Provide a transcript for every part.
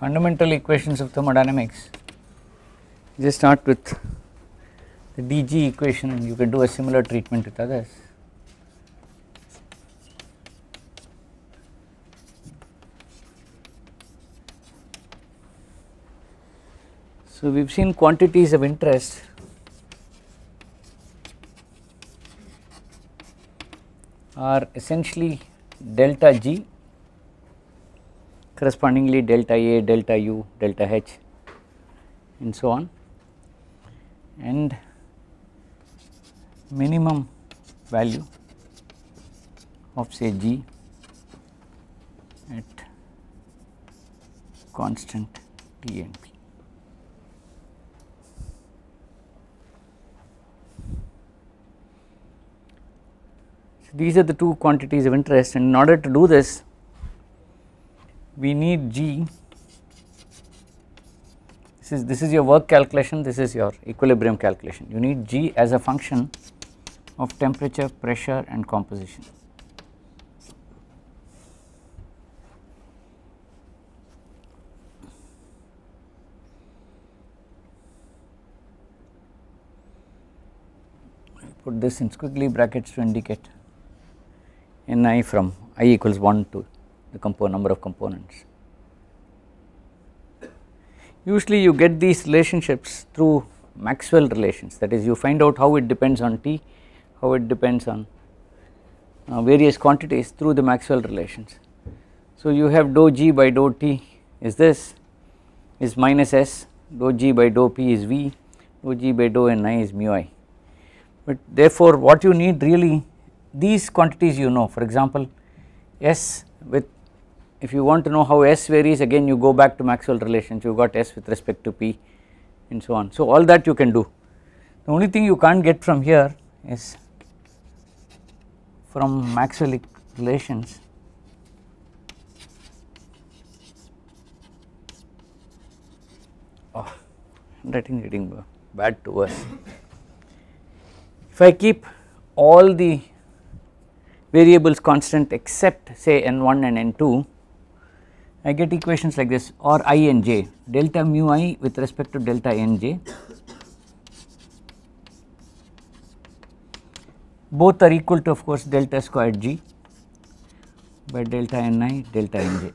fundamental equations of thermodynamics just start with the dg equation you can do a similar treatment with others. So, we have seen quantities of interest are essentially delta G correspondingly delta A, delta U, delta H and so on and minimum value of say G at constant T and P. So, these are the two quantities of interest and in order to do this we need G this is this is your work calculation this is your equilibrium calculation you need G as a function of temperature pressure and composition. put this in squiggly brackets to indicate ni from i equals 1 to the component number of components. Usually you get these relationships through Maxwell relations that is you find out how it depends on T, how it depends on uh, various quantities through the Maxwell relations. So you have dou G by dou T is this is minus S, dou G by dou P is V, dou G by dou N I is mu I. But therefore what you need really these quantities you know for example S with if you want to know how S varies again you go back to Maxwell relations you got S with respect to P and so on. So all that you can do. The only thing you can't get from here is from Maxwell relations oh writing, reading bad to us. if I keep all the variables constant except say n1 and n2 I get equations like this or i and j delta mu i with respect to delta n j both are equal to of course delta square g by delta n i delta n j.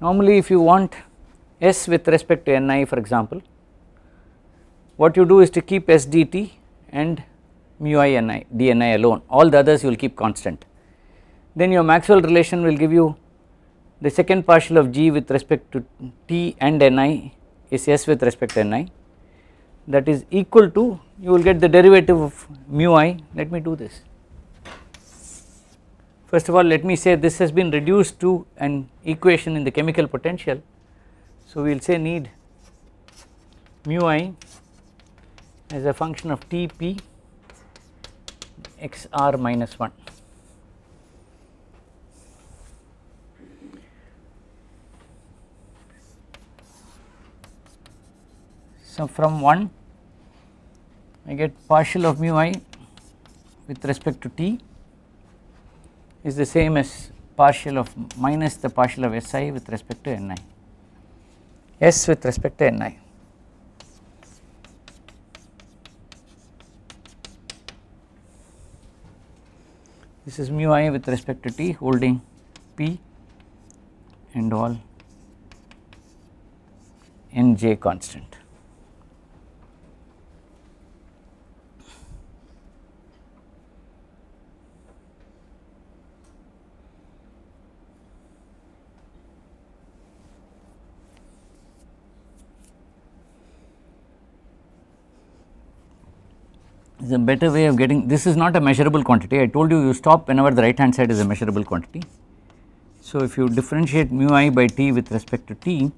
Normally if you want s with respect to n i for example, what you do is to keep s d t and mu i n i d n i alone all the others you will keep constant then your Maxwell relation will give you the second partial of g with respect to t and ni is s with respect to ni that is equal to you will get the derivative of mu i let me do this. First of all let me say this has been reduced to an equation in the chemical potential. So, we will say need mu i as a function of T p x r minus 1. So from 1 I get partial of mu i with respect to t is the same as partial of minus the partial of si with respect to n i s with respect to ni. This is mu i with respect to t holding p and all n j constant. is a better way of getting this is not a measurable quantity I told you you stop whenever the right hand side is a measurable quantity. So, if you differentiate mu i by t with respect to t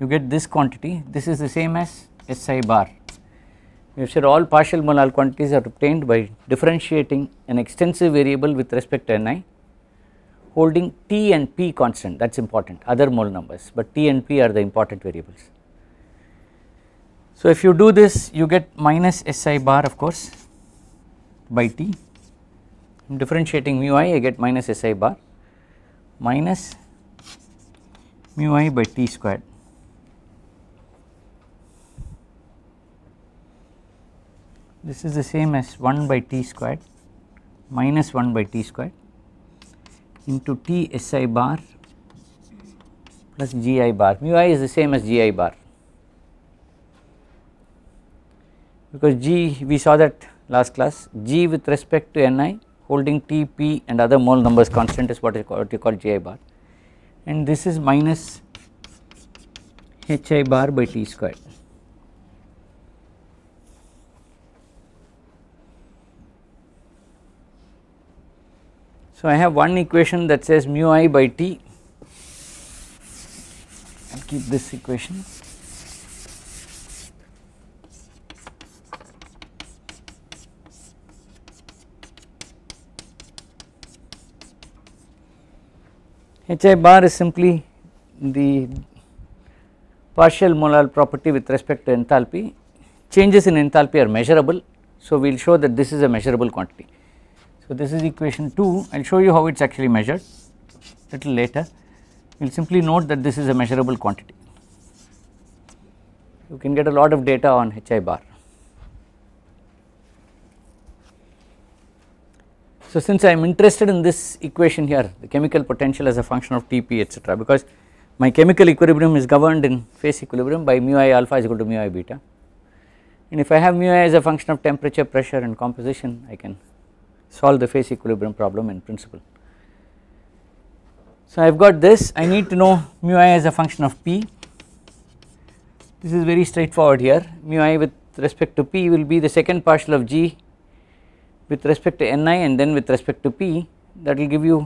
you get this quantity this is the same as si bar. We have said all partial molar quantities are obtained by differentiating an extensive variable with respect to ni holding t and p constant that is important other mole numbers, but t and p are the important variables. So, if you do this you get minus Si bar of course by T I am differentiating mu i I get minus Si bar minus mu i by T squared. This is the same as 1 by T squared minus 1 by T squared into T Si bar plus Gi bar mu i is the same as Gi bar because G we saw that last class G with respect to Ni holding T, P and other mole numbers constant is what is called, what you call Ji bar and this is minus Hi bar by T squared. So I have one equation that says mu i by T, I will keep this equation HI bar is simply the partial molar property with respect to enthalpy. Changes in enthalpy are measurable, so we will show that this is a measurable quantity. So, this is equation 2, I will show you how it is actually measured little later. We will simply note that this is a measurable quantity. You can get a lot of data on HI bar. So, since I am interested in this equation here the chemical potential as a function of Tp etc., because my chemical equilibrium is governed in phase equilibrium by mu i alpha is equal to mu i beta and if I have mu i as a function of temperature, pressure and composition I can solve the phase equilibrium problem in principle. So, I have got this I need to know mu i as a function of P this is very straightforward here mu i with respect to P will be the second partial of G with respect to ni and then with respect to p that will give you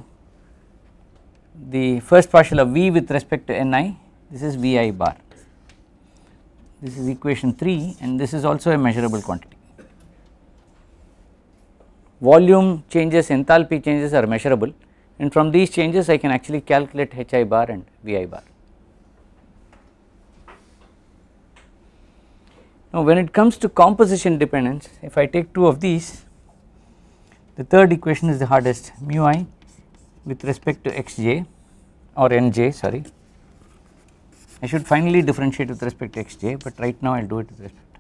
the first partial of v with respect to ni this is vi bar this is equation 3 and this is also a measurable quantity. Volume changes, enthalpy changes are measurable and from these changes I can actually calculate hi bar and vi bar. Now when it comes to composition dependence, if I take two of these the third equation is the hardest mu i with respect to xj or nj sorry. I should finally differentiate with respect to xj, but right now I will do it with respect.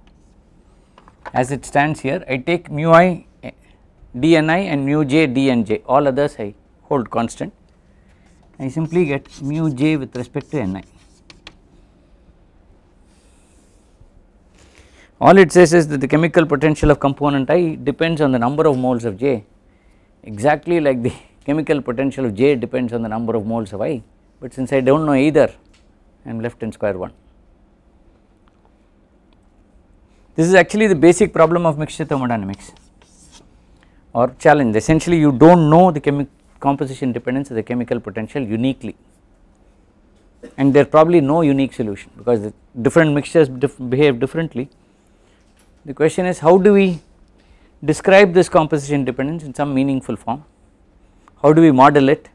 As it stands here, I take mu i dni and mu j dnj, all others I hold constant. I simply get mu j with respect to ni. All it says is that the chemical potential of component I depends on the number of moles of J exactly like the chemical potential of J depends on the number of moles of I, but since I do not know either I am left in square 1. This is actually the basic problem of mixture thermodynamics or challenge essentially you do not know the composition dependence of the chemical potential uniquely and there is probably no unique solution because the different mixtures dif behave differently the question is how do we describe this composition dependence in some meaningful form, how do we model it.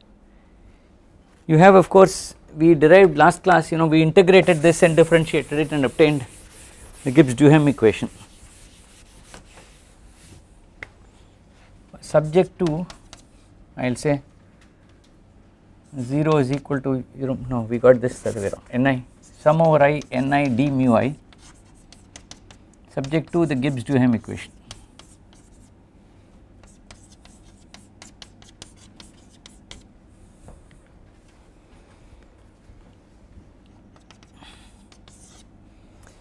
You have of course we derived last class you know we integrated this and differentiated it and obtained the Gibbs-Duhem equation. Subject to I will say 0 is equal to you know no we got this the other way around n i sum over i n i d mu i subject to the Gibbs-Duhem equation.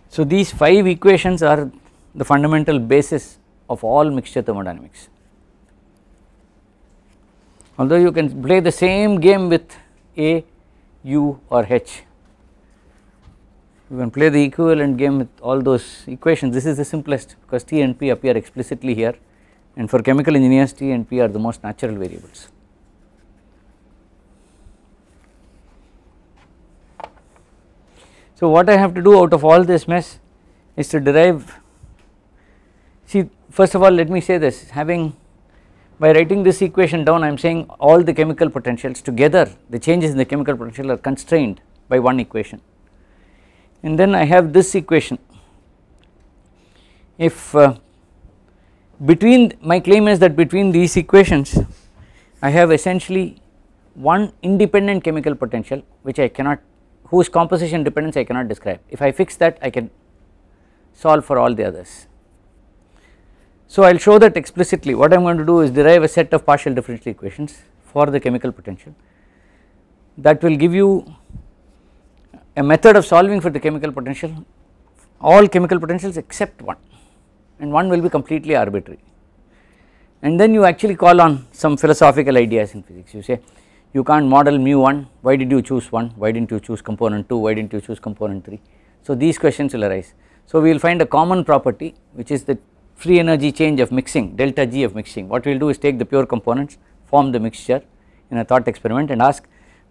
So, these 5 equations are the fundamental basis of all mixture thermodynamics. Although you can play the same game with A, U or H you can play the equivalent game with all those equations. This is the simplest because T and P appear explicitly here and for chemical engineers T and P are the most natural variables. So, what I have to do out of all this mess is to derive see first of all let me say this having by writing this equation down I am saying all the chemical potentials together the changes in the chemical potential are constrained by one equation and then I have this equation if uh, between my claim is that between these equations I have essentially one independent chemical potential which I cannot whose composition dependence I cannot describe if I fix that I can solve for all the others. So I will show that explicitly what I am going to do is derive a set of partial differential equations for the chemical potential that will give you a method of solving for the chemical potential all chemical potentials except one and one will be completely arbitrary and then you actually call on some philosophical ideas in physics you say you can't model mu 1 why did you choose 1 why didn't you choose component 2 why didn't you choose component 3 so these questions will arise so we will find a common property which is the free energy change of mixing delta g of mixing what we will do is take the pure components form the mixture in a thought experiment and ask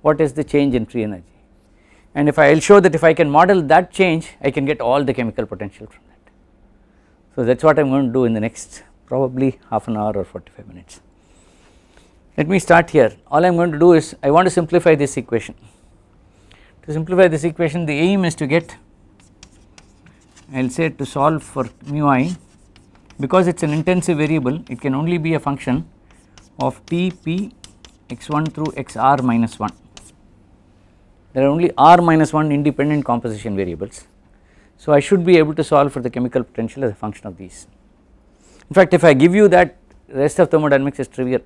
what is the change in free energy and if I will show that if I can model that change I can get all the chemical potential from that. So that is what I am going to do in the next probably half an hour or 45 minutes. Let me start here all I am going to do is I want to simplify this equation. To simplify this equation the aim is to get I will say to solve for mu i because it is an intensive variable it can only be a function of p p x1 through xr minus 1 there are only r minus 1 independent composition variables. So, I should be able to solve for the chemical potential as a function of these. In fact, if I give you that rest of thermodynamics is trivial.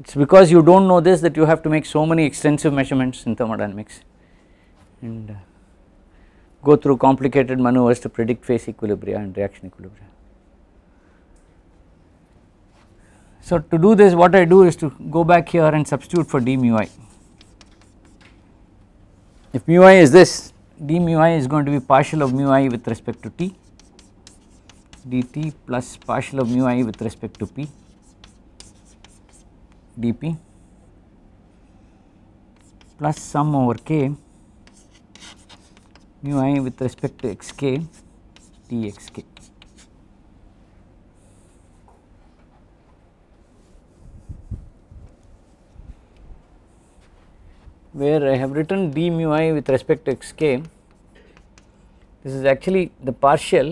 It is because you do not know this that you have to make so many extensive measurements in thermodynamics and uh, go through complicated maneuvers to predict phase equilibria and reaction equilibria. So, to do this what I do is to go back here and substitute for d mu i if mu i is this d mu i is going to be partial of mu i with respect to t dt plus partial of mu i with respect to p dp plus sum over k mu i with respect to xk dxk. where I have written d mu i with respect to x k. This is actually the partial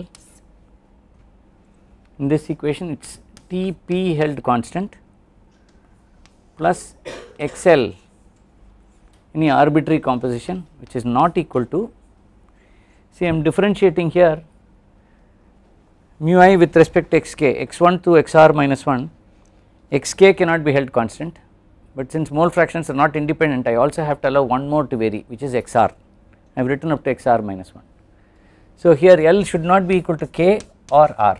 in this equation it is T p held constant plus x l any arbitrary composition which is not equal to see I am differentiating here mu i with respect to x k x 1 to x r minus 1 x k cannot be held constant but since mole fractions are not independent I also have to allow one more to vary which is xr I have written up to xr minus 1. So, here L should not be equal to k or r.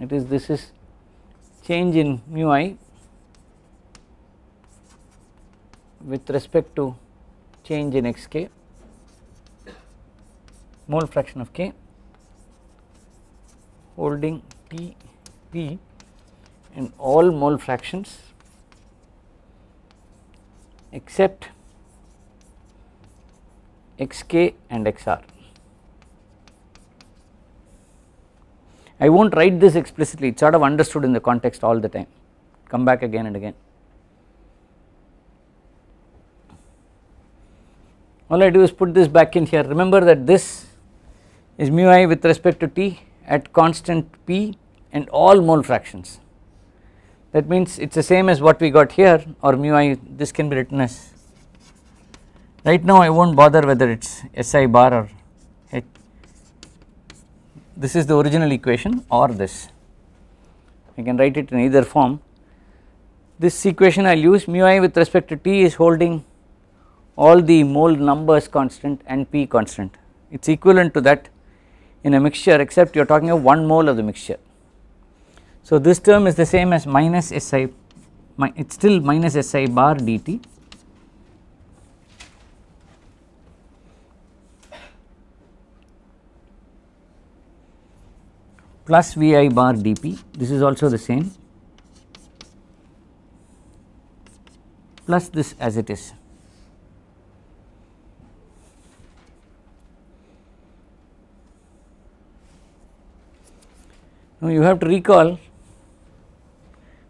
it is this is change in mu i with respect to change in xk mole fraction of k holding T P in all mole fractions except xk and xr. I will not write this explicitly, it is sort of understood in the context all the time, come back again and again. all I do is put this back in here remember that this is mu i with respect to t at constant p and all mole fractions that means it is the same as what we got here or mu i this can be written as right now I will not bother whether it is SI bar or H this is the original equation or this I can write it in either form this equation I will use mu i with respect to t is holding all the mole numbers constant and p constant it is equivalent to that in a mixture except you are talking of 1 mole of the mixture. So, this term is the same as minus SI it is still minus SI bar dt plus Vi bar dp this is also the same plus this as it is. Now, you have to recall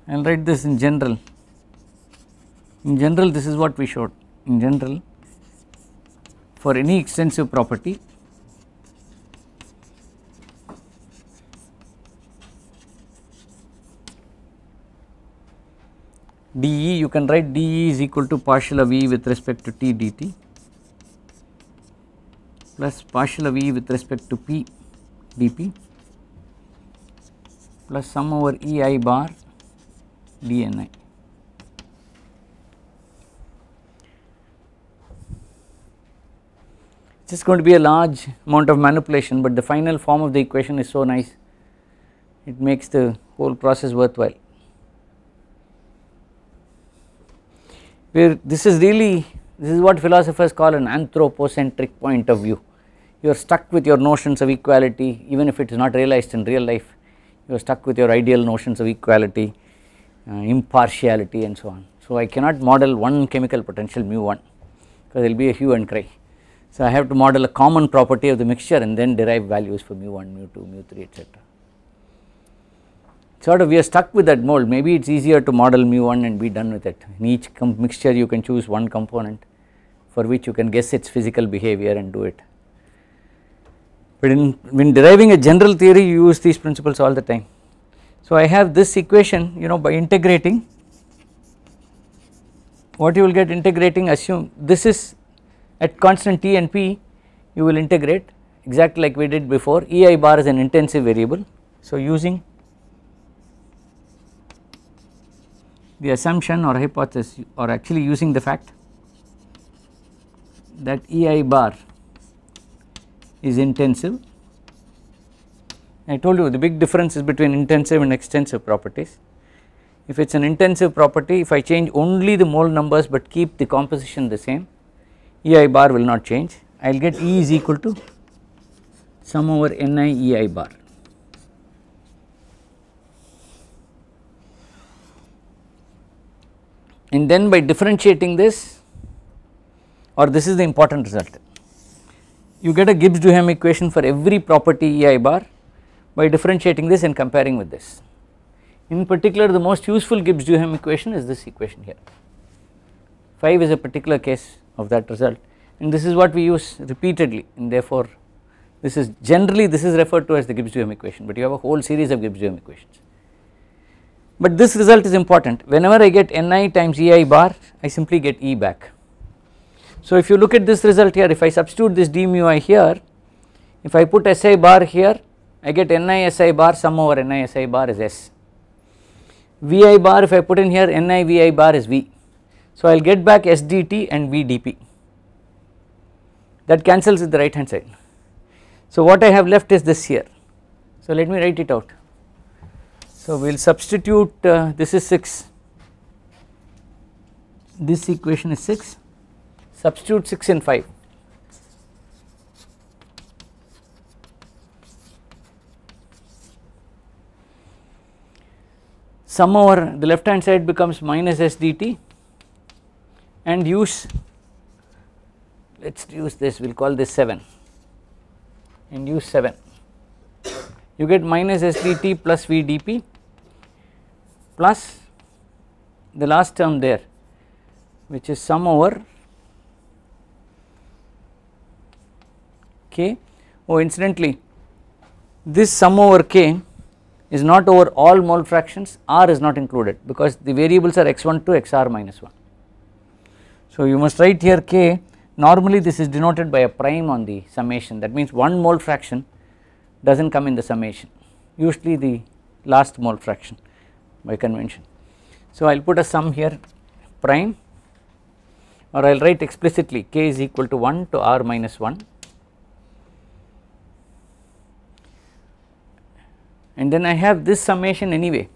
I will write this in general. In general this is what we showed in general for any extensive property dE you can write dE is equal to partial of E with respect to T dt plus partial of E with respect to P dP plus sum over E i bar d n is going to be a large amount of manipulation, but the final form of the equation is so nice, it makes the whole process worthwhile. Where this is really this is what philosophers call an anthropocentric point of view. You are stuck with your notions of equality even if it is not realized in real life you are stuck with your ideal notions of equality, uh, impartiality and so on. So, I cannot model one chemical potential mu 1 because there will be a hue and cry. So, I have to model a common property of the mixture and then derive values for mu 1, mu 2, mu 3 etc. Sort of we are stuck with that mold maybe it is easier to model mu 1 and be done with it. In each mixture you can choose one component for which you can guess its physical behavior and do it. But in when deriving a general theory you use these principles all the time. So I have this equation you know by integrating what you will get integrating assume this is at constant t and p you will integrate exactly like we did before ei bar is an intensive variable. So using the assumption or hypothesis or actually using the fact that ei bar is intensive. I told you the big difference is between intensive and extensive properties. If it is an intensive property, if I change only the mole numbers but keep the composition the same, EI bar will not change. I will get E is equal to sum over Ni EI bar. And then by differentiating this or this is the important result you get a Gibbs Duhem equation for every property EI bar by differentiating this and comparing with this. In particular the most useful Gibbs Duhem equation is this equation here. 5 is a particular case of that result and this is what we use repeatedly and therefore this is generally this is referred to as the Gibbs Duhem equation but you have a whole series of Gibbs Duhem equations. But this result is important whenever I get Ni times Ei bar I simply get E back so, if you look at this result here if I substitute this d mu i here if I put si bar here I get ni si bar sum over ni si bar is s. Vi bar if I put in here ni vi bar is v. So, I will get back sdt and vdp that cancels with the right hand side. So, what I have left is this here. So, let me write it out. So, we will substitute uh, this is 6 this equation is 6 substitute 6 in 5. Sum over the left hand side becomes minus s dt and use let us use this we will call this 7 and use 7 you get minus s dt plus v dp plus the last term there which is sum over k. Oh incidentally this sum over k is not over all mole fractions r is not included because the variables are x1 to xr minus 1. So you must write here k normally this is denoted by a prime on the summation that means one mole fraction does not come in the summation usually the last mole fraction by convention. So I will put a sum here prime or I will write explicitly k is equal to 1 to r minus 1 and then I have this summation anyway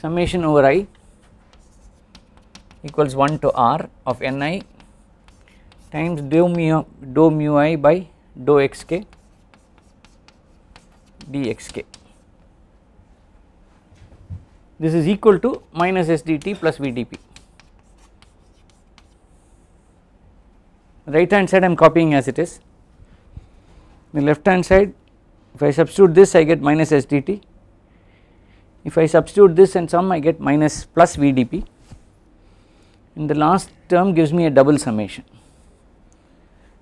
summation over i equals 1 to r of n i times dou mu, dou mu i by dou x k dx k. This is equal to minus s d t plus v d p. Right hand side I am copying as it is, the left hand side if I substitute this I get minus sdt. If I substitute this and sum I get minus plus vdp. and the last term gives me a double summation.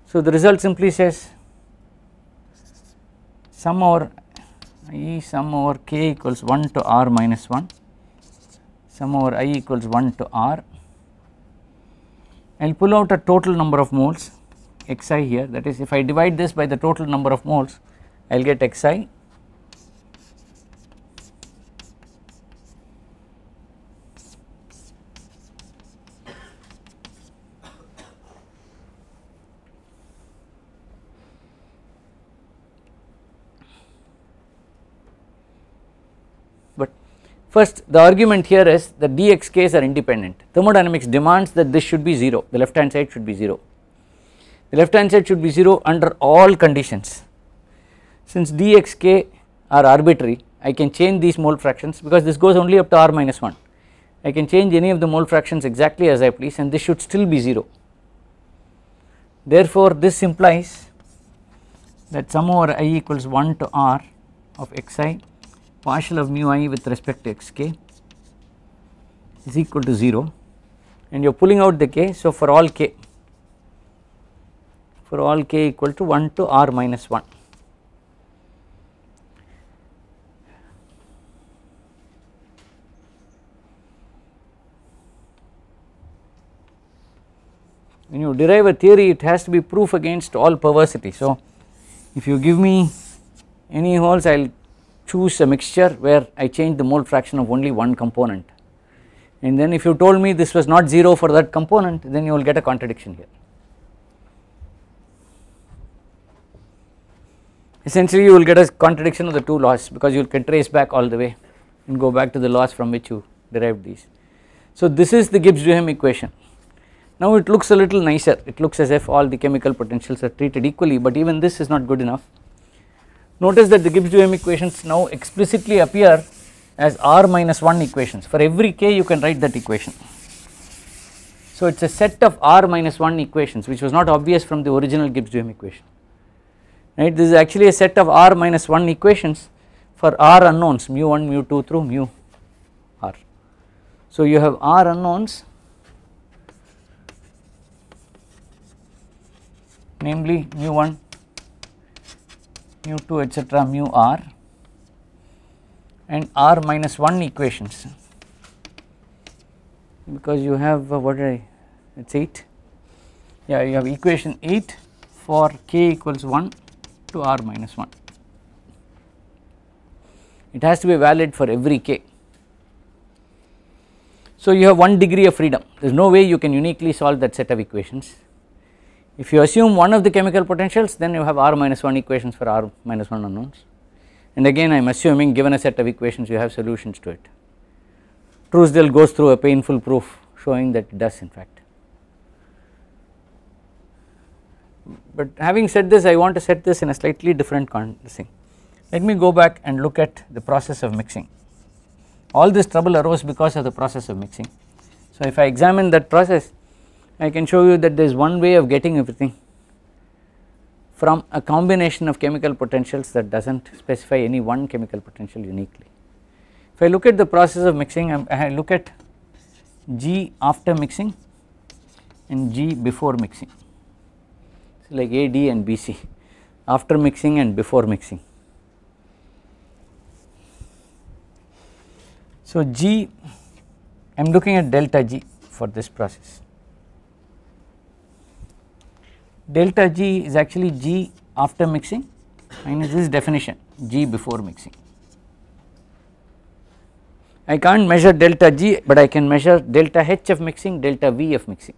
So the result simply says sum over i sum over k equals 1 to r minus 1 sum over i equals 1 to r. I will pull out a total number of moles xi here that is if I divide this by the total number of moles I will get x But i First the argument here is that dx k's are independent thermodynamics demands that this should be 0 the left hand side should be 0 the left hand side should be 0 under all conditions since dxk are arbitrary I can change these mole fractions because this goes only up to r minus 1 I can change any of the mole fractions exactly as I please and this should still be 0. Therefore, this implies that sum over i equals 1 to r of xi partial of mu i with respect to xk is equal to 0 and you are pulling out the k. So, for all k for all k equal to 1 to r minus 1 when you derive a theory it has to be proof against all perversity. So, if you give me any holes I will choose a mixture where I change the mole fraction of only one component and then if you told me this was not 0 for that component then you will get a contradiction here. Essentially you will get a contradiction of the two laws because you can trace back all the way and go back to the laws from which you derived these. So this is the Gibbs-Duhem equation. Now it looks a little nicer, it looks as if all the chemical potentials are treated equally, but even this is not good enough. Notice that the Gibbs-Duhem equations now explicitly appear as r minus 1 equations, for every k you can write that equation. So it is a set of r minus 1 equations which was not obvious from the original Gibbs-Duhem equation, right. This is actually a set of r minus 1 equations for r unknowns mu 1, mu 2 through mu r. So you have r unknowns namely mu 1, mu 2 etc., mu r and r minus 1 equations because you have uh, what I it is 8 yeah you have equation 8 for k equals 1 to r minus 1 it has to be valid for every k. So you have 1 degree of freedom there is no way you can uniquely solve that set of equations if you assume one of the chemical potentials then you have r minus 1 equations for r minus 1 unknowns and again I am assuming given a set of equations you have solutions to it. Truesdell goes through a painful proof showing that it does in fact. But having said this I want to set this in a slightly different thing. Let me go back and look at the process of mixing. All this trouble arose because of the process of mixing. So if I examine that process I can show you that there is one way of getting everything from a combination of chemical potentials that does not specify any one chemical potential uniquely. If I look at the process of mixing I look at G after mixing and G before mixing. So, like A, D and B, C after mixing and before mixing. So, G I am looking at delta G for this process delta G is actually G after mixing minus this definition G before mixing. I can't measure delta G but I can measure delta H of mixing, delta V of mixing.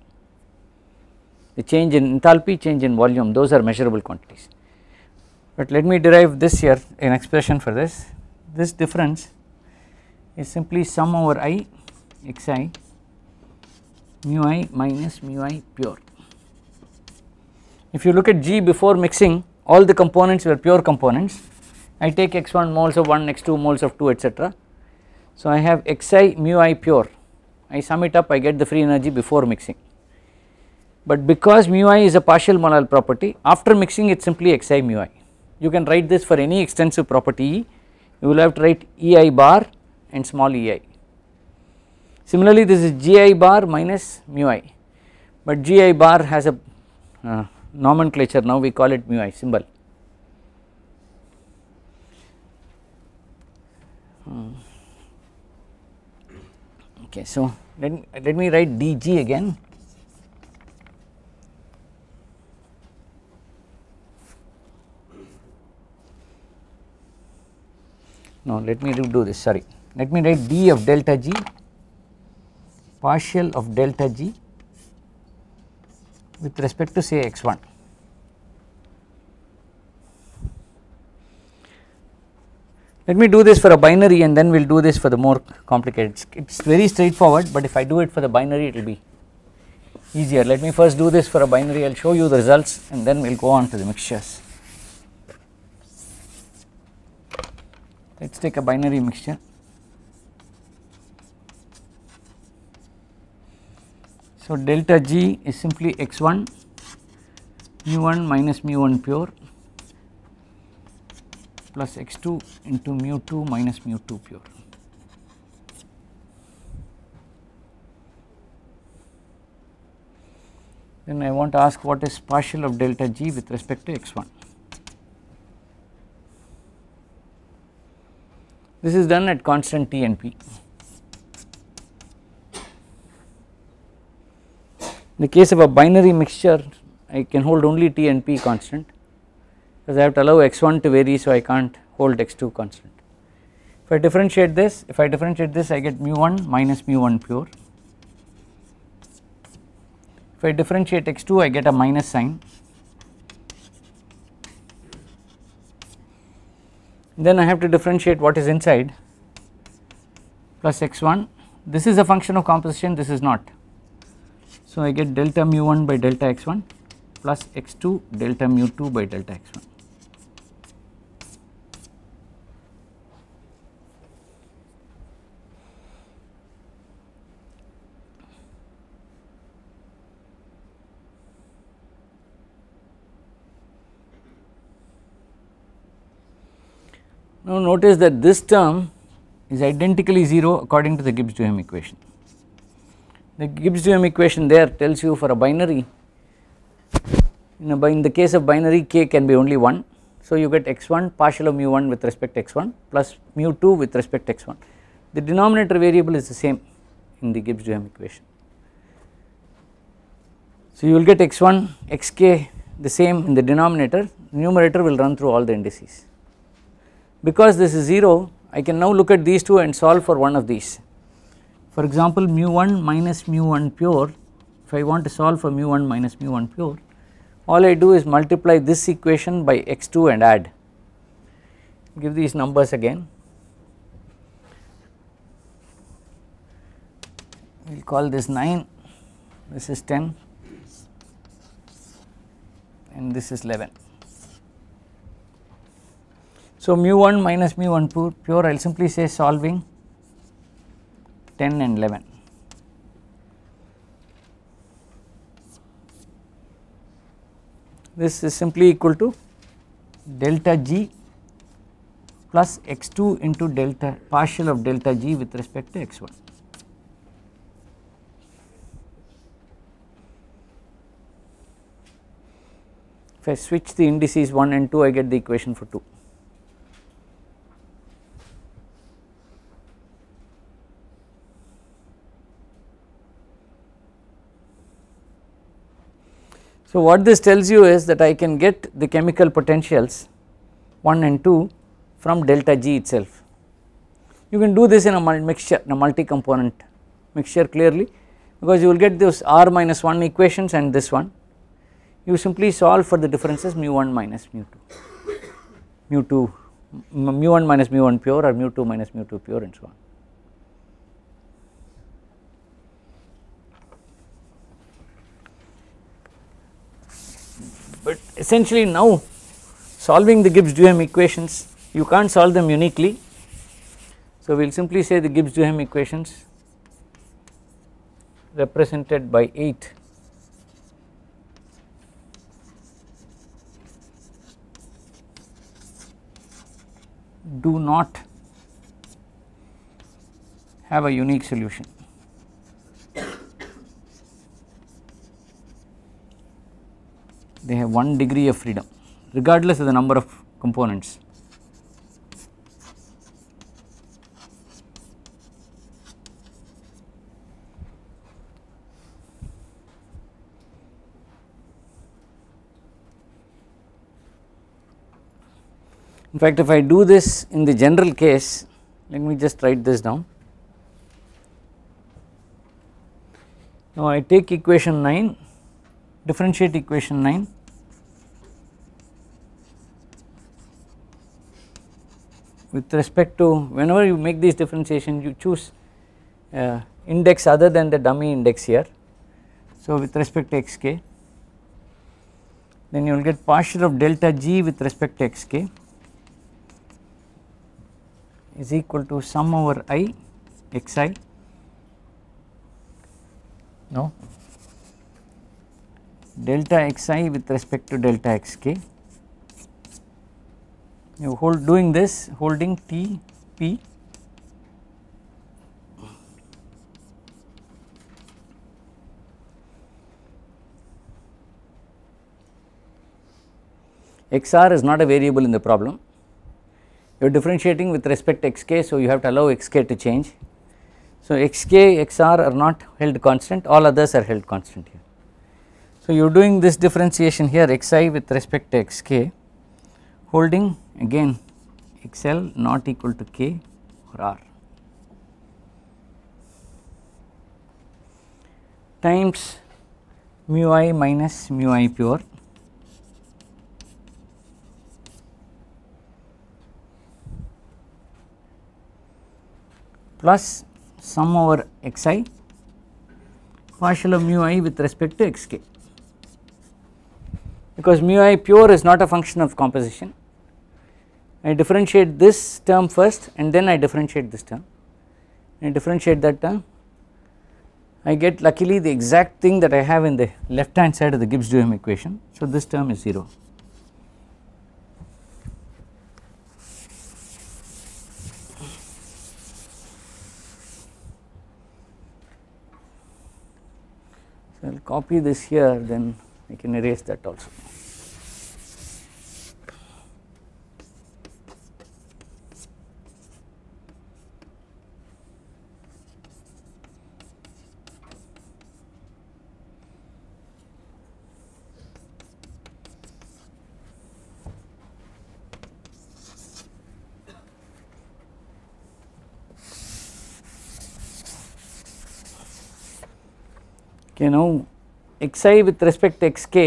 The change in enthalpy, change in volume those are measurable quantities. But let me derive this here an expression for this. This difference is simply sum over i xi mu i minus mu i pure if you look at G before mixing all the components were pure components. I take x1 moles of 1, x2 moles of 2 etc. So, I have xi mu i pure, I sum it up I get the free energy before mixing. But because mu i is a partial molar property after mixing it simply xi mu i. You can write this for any extensive property E, you will have to write E i bar and small e i. Similarly, this is g i bar minus mu i, but g i bar has a uh, nomenclature now we call it mu i symbol. Hmm. Okay, so let me, let me write dg again. No, let me redo this. Sorry, let me write d of delta g partial of delta g with respect to say x 1. Let me do this for a binary and then we will do this for the more complicated, it is very straightforward but if I do it for the binary it will be easier. Let me first do this for a binary, I will show you the results and then we will go on to the mixtures. Let us take a binary mixture. So, delta G is simply x 1 mu 1 minus mu 1 pure plus x 2 into mu 2 minus mu 2 pure. Then I want to ask what is partial of delta G with respect to x 1. This is done at constant T and P. In the case of a binary mixture I can hold only T and P constant because I have to allow x1 to vary so I can't hold x2 constant. If I differentiate this, if I differentiate this I get mu1 minus mu1 pure. If I differentiate x2 I get a minus sign. Then I have to differentiate what is inside plus x1. This is a function of composition, this is not so, I get delta mu 1 by delta x 1 plus x 2 delta mu 2 by delta x 1. Now, notice that this term is identically 0 according to the Gibbs Duhem equation the Gibbs-Duhem equation there tells you for a binary in, a, in the case of binary k can be only 1. So, you get x1 partial of mu 1 with respect to x1 plus mu 2 with respect to x1. The denominator variable is the same in the Gibbs-Duhem equation. So, you will get x1, xk the same in the denominator, numerator will run through all the indices. Because this is 0, I can now look at these two and solve for one of these. For example, mu 1 minus mu 1 pure, if I want to solve for mu 1 minus mu 1 pure, all I do is multiply this equation by x 2 and add, give these numbers again. We will call this 9, this is 10 and this is 11. So, mu 1 minus mu 1 pure, pure I will simply say solving 10 and 11. This is simply equal to delta g plus x 2 into delta partial of delta g with respect to x 1. If I switch the indices 1 and 2 I get the equation for 2. So, what this tells you is that I can get the chemical potentials 1 and 2 from delta G itself. You can do this in a mixture in a multi component mixture clearly because you will get those r minus 1 equations and this one you simply solve for the differences mu 1 minus mu 2 mu 2 mu 1 minus mu 1 pure or mu 2 minus mu 2 pure and so on. but essentially now solving the Gibbs-Duhem equations you can't solve them uniquely. So, we will simply say the Gibbs-Duhem equations represented by 8 do not have a unique solution. they have one degree of freedom regardless of the number of components. In fact, if I do this in the general case, let me just write this down. Now, I take equation 9 differentiate equation 9 with respect to whenever you make this differentiation you choose uh, index other than the dummy index here. So, with respect to xk then you will get partial of delta g with respect to xk is equal to sum over i xi no delta xi with respect to delta xk. You hold doing this holding T P xr is not a variable in the problem. You are differentiating with respect to xk, so you have to allow xk to change. So, xk, xr are not held constant, all others are held constant here. So, you are doing this differentiation here xi with respect to xk holding again xl not equal to k or r times mu i minus mu i pure plus sum over xi partial of mu i with respect to xk because mu i pure is not a function of composition. I differentiate this term first and then I differentiate this term. I differentiate that term. I get luckily the exact thing that I have in the left hand side of the Gibbs duhem equation. So, this term is 0. So, I will copy this here then I can erase that also. you know xi with respect to xk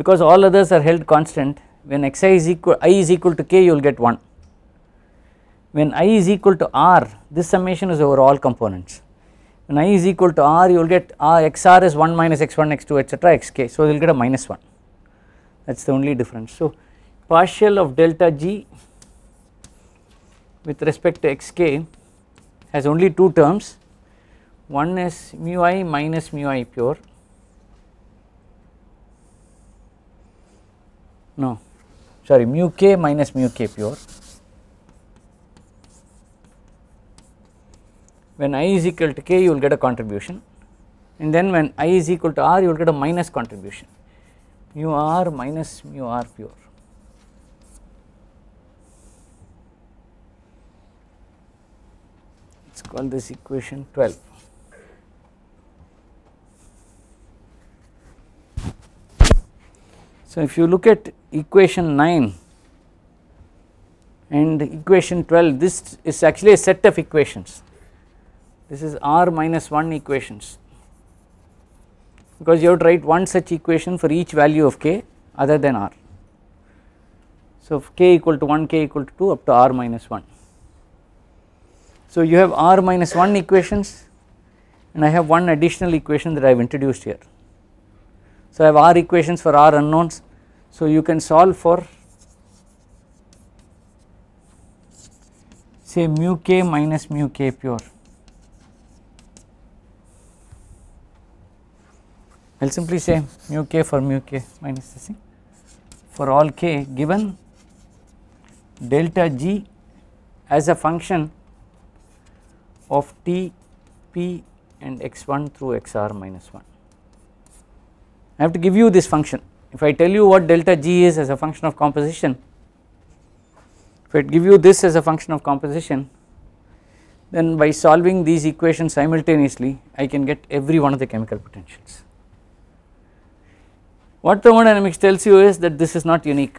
because all others are held constant when xi is equal i is equal to k you will get 1 when i is equal to r this summation is over all components when i is equal to r you will get r ah, xr is 1 minus x1 x2 etc xk so you will get a minus 1 that is the only difference. So partial of delta g with respect to xk has only two terms one is mu i minus mu i pure no sorry mu k minus mu k pure when i is equal to k you will get a contribution and then when i is equal to r you will get a minus contribution mu r minus mu r pure. Let us call this equation 12. So, if you look at equation 9 and equation 12 this is actually a set of equations this is r minus 1 equations because you have to write one such equation for each value of k other than r. So, k equal to 1 k equal to 2 up to r minus 1. So, you have r minus 1 equations and I have one additional equation that I have introduced here so, I have r equations for r unknowns. So, you can solve for say mu k minus mu k pure. I will simply say mu k for mu k minus this thing for all k given delta g as a function of t p and x1 through xr minus 1. I have to give you this function. If I tell you what delta G is as a function of composition, if I give you this as a function of composition, then by solving these equations simultaneously, I can get every one of the chemical potentials. What thermodynamics tells you is that this is not unique.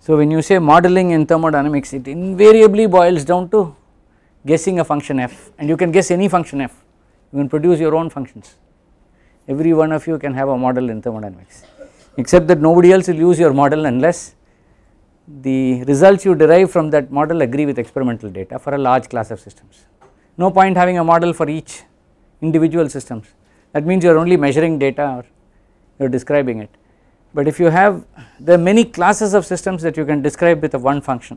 So when you say modeling in thermodynamics, it invariably boils down to guessing a function f and you can guess any function f you can produce your own functions every one of you can have a model in thermodynamics except that nobody else will use your model unless the results you derive from that model agree with experimental data for a large class of systems. No point having a model for each individual systems that means you are only measuring data or you are describing it. But if you have there are many classes of systems that you can describe with a one function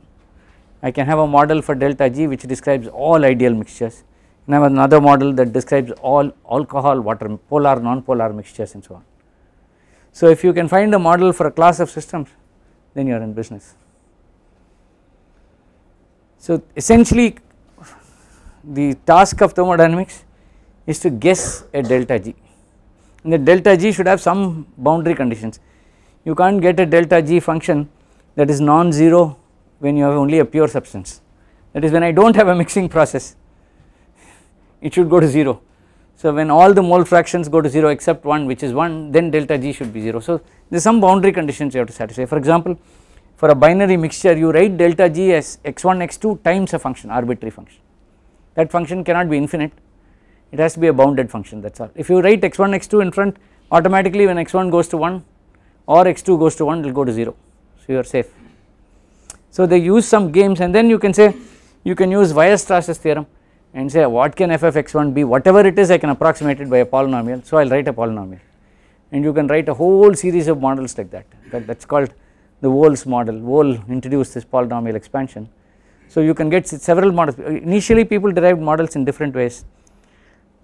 I can have a model for delta G which describes all ideal mixtures now, another model that describes all alcohol, water, polar, non-polar mixtures and so on. So, if you can find a model for a class of systems, then you are in business. So, essentially the task of thermodynamics is to guess a delta G and the delta G should have some boundary conditions. You can't get a delta G function that is non-zero when you have only a pure substance that is when I do not have a mixing process it should go to 0. So, when all the mole fractions go to 0 except 1 which is 1 then delta G should be 0. So, there is some boundary conditions you have to satisfy for example for a binary mixture you write delta G as x1 x2 times a function arbitrary function that function cannot be infinite it has to be a bounded function that is all. If you write x1 x2 in front automatically when x1 goes to 1 or x2 goes to 1 it will go to 0 so you are safe. So, they use some games and then you can say you can use Weierstrass's theorem and say what can f of x1 be whatever it is I can approximate it by a polynomial. So, I will write a polynomial and you can write a whole series of models like that that is called the Wohl's model Wohl introduced this polynomial expansion. So, you can get several models initially people derived models in different ways.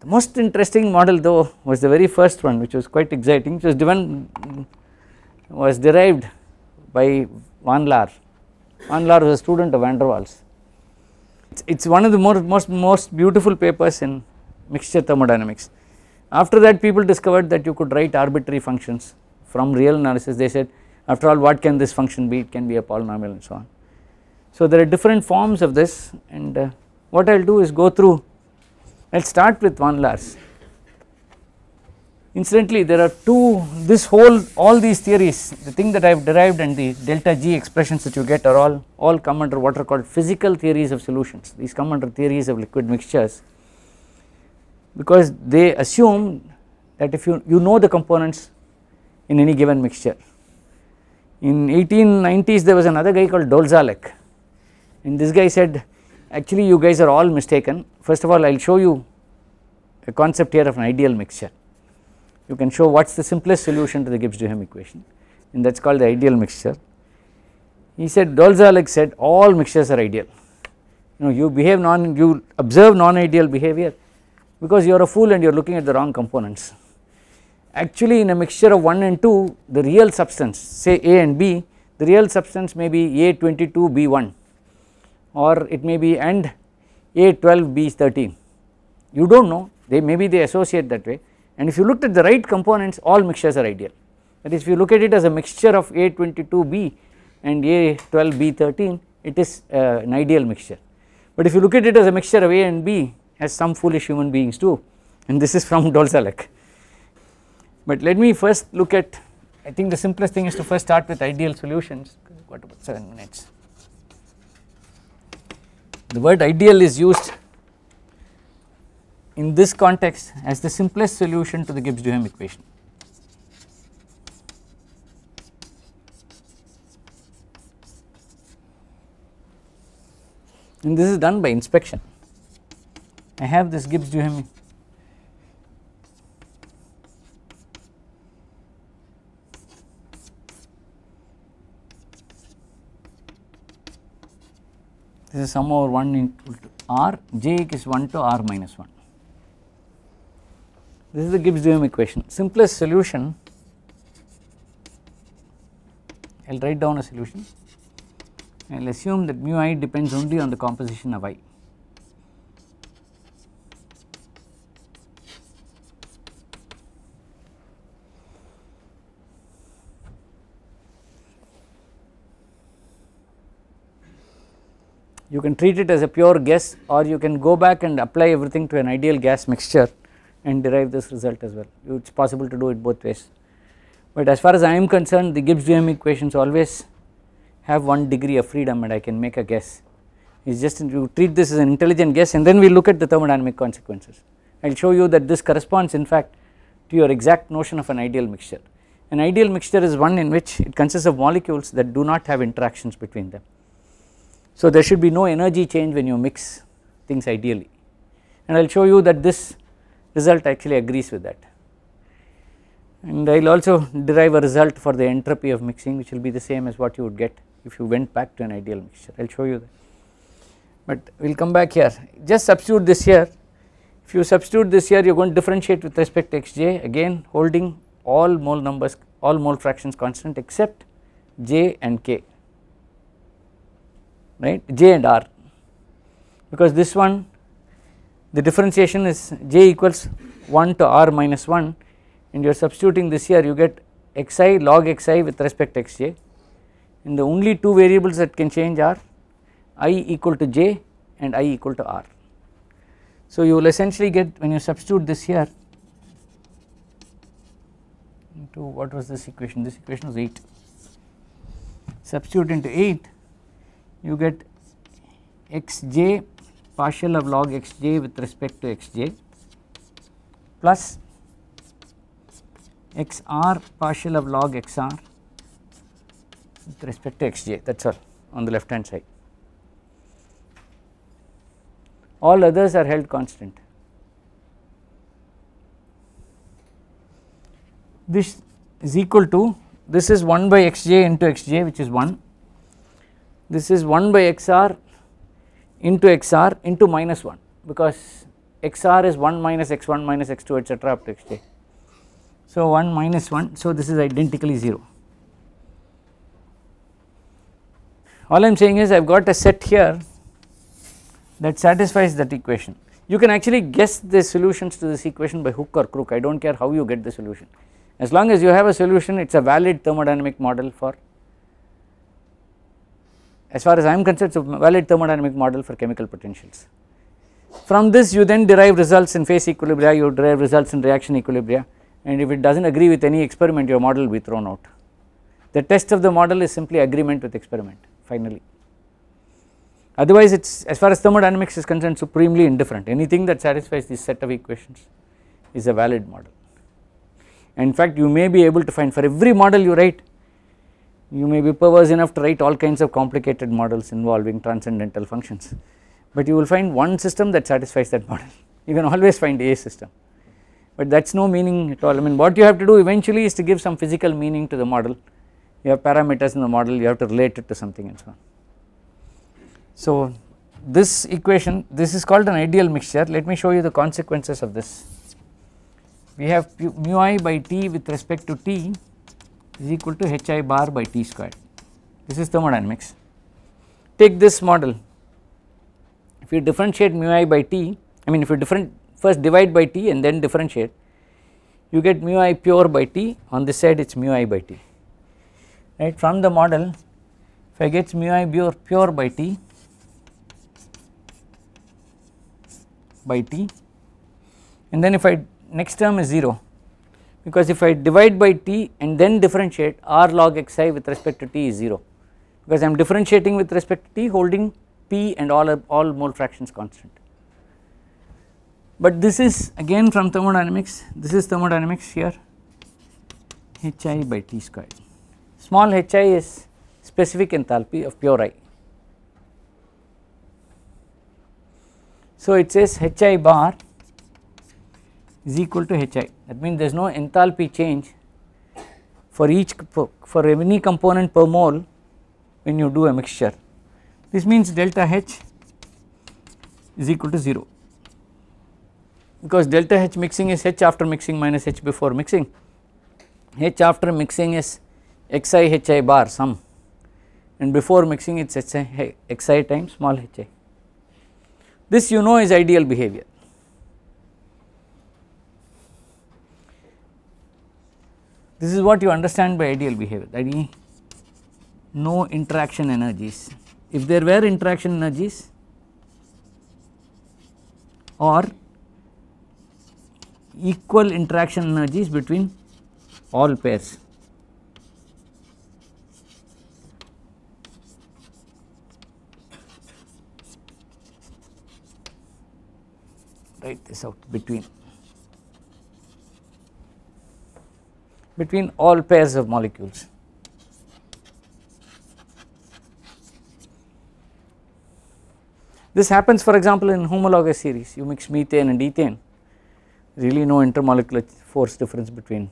The most interesting model though was the very first one which was quite exciting which was given was derived by Van Laar. Van Laar was a student of Van der Waals it's, one of the more, most most beautiful papers in mixture thermodynamics. After that people discovered that you could write arbitrary functions from real analysis they said after all what can this function be it can be a polynomial and so on. So there are different forms of this and uh, what I will do is go through I will start with one Lars Incidentally, there are two, this whole, all these theories, the thing that I have derived and the delta G expressions that you get are all, all come under what are called physical theories of solutions. These come under theories of liquid mixtures because they assume that if you, you know the components in any given mixture. In 1890s, there was another guy called Dolzalek and this guy said, actually you guys are all mistaken. First of all, I will show you a concept here of an ideal mixture you can show what is the simplest solution to the Gibbs-Duhem equation and that is called the ideal mixture. He said Dolzalek said all mixtures are ideal, you know you behave non, you observe non-ideal behavior because you are a fool and you are looking at the wrong components. Actually in a mixture of 1 and 2 the real substance say A and B the real substance may be A22 B1 or it may be and A12 B13 you do not know they maybe they associate that way and if you looked at the right components all mixtures are ideal that is if you look at it as a mixture of A22B and A12B13 it is uh, an ideal mixture but if you look at it as a mixture of A and B as some foolish human beings do and this is from Dolzalek. But let me first look at I think the simplest thing is to first start with ideal solutions What about 7 minutes. The word ideal is used in this context as the simplest solution to the Gibbs-Duhem equation. And this is done by inspection. I have this Gibbs-Duhem this is sum over 1 into r j is 1 to r minus 1. This is the Gibbs duhem equation. Simplest solution, I will write down a solution. I will assume that mu i depends only on the composition of i. you can treat it as a pure guess or you can go back and apply everything to an ideal gas mixture and derive this result as well. It is possible to do it both ways. But as far as I am concerned the Gibbs-Duhem equations always have one degree of freedom and I can make a guess. It is just you treat this as an intelligent guess and then we look at the thermodynamic consequences. I will show you that this corresponds in fact to your exact notion of an ideal mixture. An ideal mixture is one in which it consists of molecules that do not have interactions between them. So there should be no energy change when you mix things ideally and I will show you that this result actually agrees with that. And I will also derive a result for the entropy of mixing which will be the same as what you would get if you went back to an ideal mixture, I will show you that. But we will come back here, just substitute this here, if you substitute this here you are going to differentiate with respect to xj again holding all mole numbers, all mole fractions constant except j and k, right, j and r because this one the differentiation is j equals 1 to r minus 1 and you are substituting this here you get xi log xi with respect to xj and the only two variables that can change are i equal to j and i equal to r. So, you will essentially get when you substitute this here into what was this equation this equation was 8 substitute into 8 you get xj partial of log x j with respect to x j plus x r partial of log x r with respect to x j that is all on the left hand side. All others are held constant. This is equal to this is 1 by x j into x j which is 1 this is 1 by x r into xr into minus 1 because xr is 1 minus x1 minus x2 etc up to xj. So 1 minus 1 so this is identically 0. All I am saying is I have got a set here that satisfies that equation. You can actually guess the solutions to this equation by hook or crook I do not care how you get the solution as long as you have a solution it is a valid thermodynamic model for as far as I am concerned it is a valid thermodynamic model for chemical potentials. From this you then derive results in phase equilibria, you derive results in reaction equilibria and if it does not agree with any experiment your model will be thrown out. The test of the model is simply agreement with experiment finally. Otherwise it is as far as thermodynamics is concerned supremely indifferent anything that satisfies this set of equations is a valid model. In fact you may be able to find for every model you write you may be perverse enough to write all kinds of complicated models involving transcendental functions, but you will find one system that satisfies that model. You can always find a system, but that is no meaning at all. I mean, what you have to do eventually is to give some physical meaning to the model. You have parameters in the model, you have to relate it to something and so on. So, this equation, this is called an ideal mixture. Let me show you the consequences of this. We have mu i by t with respect to t is equal to h i bar by T square. This is thermodynamics. Take this model, if you differentiate mu i by T, I mean if you different first divide by T and then differentiate, you get mu i pure by T on this side it is mu i by T. Right from the model, if I get mu i pure, pure by T by T and then if I next term is 0 because if I divide by t and then differentiate r log xi with respect to t is 0 because I am differentiating with respect to t holding p and all, all mole fractions constant. But this is again from thermodynamics, this is thermodynamics here hi by t square. Small hi is specific enthalpy of pure i. So it says hi bar is equal to hi. That means there is no enthalpy change for each for any component per mole when you do a mixture. This means delta H is equal to 0 because delta H mixing is H after mixing minus H before mixing. H after mixing is xi hi bar sum and before mixing it is xi times small hi. This you know is ideal behavior. This is what you understand by ideal behavior that is no interaction energies. If there were interaction energies or equal interaction energies between all pairs. Write this out between between all pairs of molecules. This happens for example in homologous series you mix methane and ethane really no intermolecular force difference between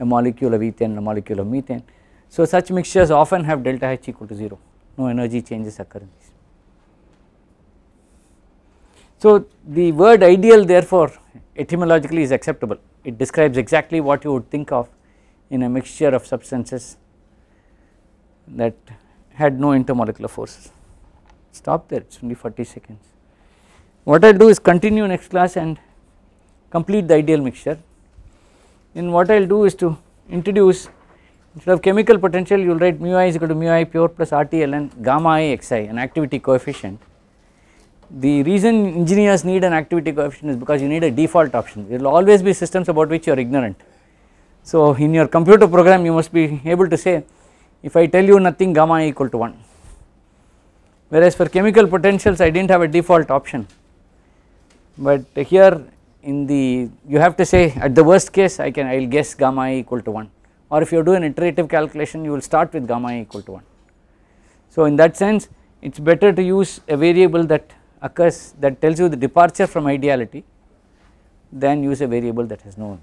a molecule of ethane and a molecule of methane. So, such mixtures often have delta H equal to 0 no energy changes occur in these. So, the word ideal therefore etymologically is acceptable it describes exactly what you would think of in a mixture of substances that had no intermolecular forces. Stop there, it is only 40 seconds. What I will do is continue next class and complete the ideal mixture. Then what I will do is to introduce instead of chemical potential you will write mu i is equal to mu i pure plus RT ln gamma i xi an activity coefficient. The reason engineers need an activity coefficient is because you need a default option. There will always be systems about which you are ignorant. So, in your computer program you must be able to say if I tell you nothing gamma I equal to 1 whereas for chemical potentials I did not have a default option but here in the you have to say at the worst case I can I will guess gamma I equal to 1 or if you do an iterative calculation you will start with gamma I equal to 1. So, in that sense it is better to use a variable that occurs that tells you the departure from ideality than use a variable that has no